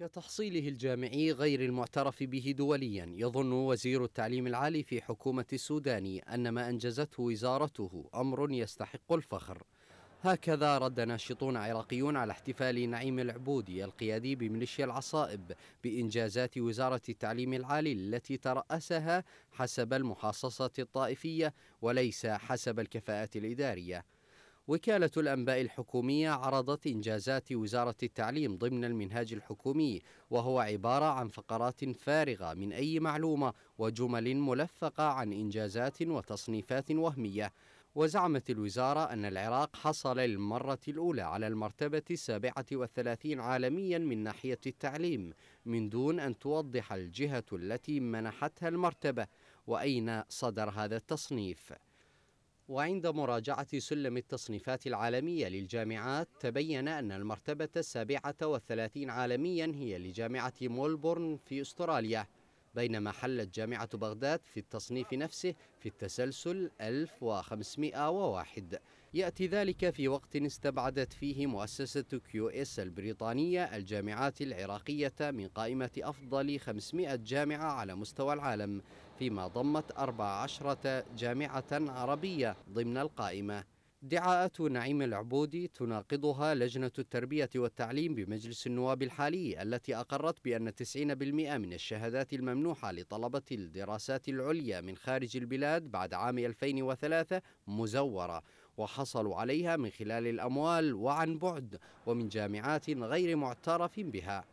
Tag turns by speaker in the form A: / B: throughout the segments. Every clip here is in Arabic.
A: كتحصيله الجامعي غير المعترف به دوليا يظن وزير التعليم العالي في حكومة السودان أن ما أنجزته وزارته أمر يستحق الفخر هكذا رد ناشطون عراقيون على احتفال نعيم العبودي القيادي بميليشيا العصائب بإنجازات وزارة التعليم العالي التي ترأسها حسب المحاصصة الطائفية وليس حسب الكفاءات الإدارية وكالة الأنباء الحكومية عرضت إنجازات وزارة التعليم ضمن المنهاج الحكومي وهو عبارة عن فقرات فارغة من أي معلومة وجمل ملفقة عن إنجازات وتصنيفات وهمية وزعمت الوزارة أن العراق حصل للمرة الأولى على المرتبة السابعة والثلاثين عالميا من ناحية التعليم من دون أن توضح الجهة التي منحتها المرتبة وأين صدر هذا التصنيف وعند مراجعة سلم التصنيفات العالمية للجامعات تبين أن المرتبة السابعة والثلاثين عالميا هي لجامعة مولبورن في أستراليا بينما حلت جامعة بغداد في التصنيف نفسه في التسلسل 1501 يأتي ذلك في وقت استبعدت فيه مؤسسة كيو اس البريطانية الجامعات العراقية من قائمة أفضل 500 جامعة على مستوى العالم فيما ضمت 14 جامعة عربية ضمن القائمة ادعاءات نعيم العبودي تناقضها لجنة التربية والتعليم بمجلس النواب الحالي التي أقرت بأن 90% من الشهادات الممنوحة لطلبة الدراسات العليا من خارج البلاد بعد عام 2003 مزورة وحصلوا عليها من خلال الأموال وعن بعد ومن جامعات غير معترف بها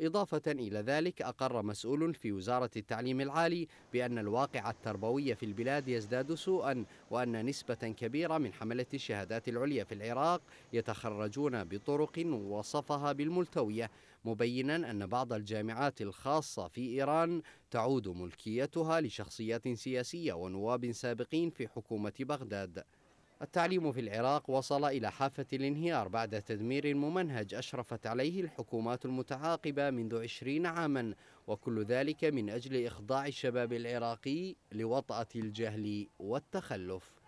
A: إضافة إلى ذلك أقر مسؤول في وزارة التعليم العالي بأن الواقع التربوي في البلاد يزداد سوءا وأن نسبة كبيرة من حملة الشهادات العليا في العراق يتخرجون بطرق وصفها بالملتوية مبينا أن بعض الجامعات الخاصة في إيران تعود ملكيتها لشخصيات سياسية ونواب سابقين في حكومة بغداد التعليم في العراق وصل إلى حافة الانهيار بعد تدمير ممنهج أشرفت عليه الحكومات المتعاقبة منذ عشرين عاما وكل ذلك من أجل إخضاع الشباب العراقي لوطأة الجهل والتخلف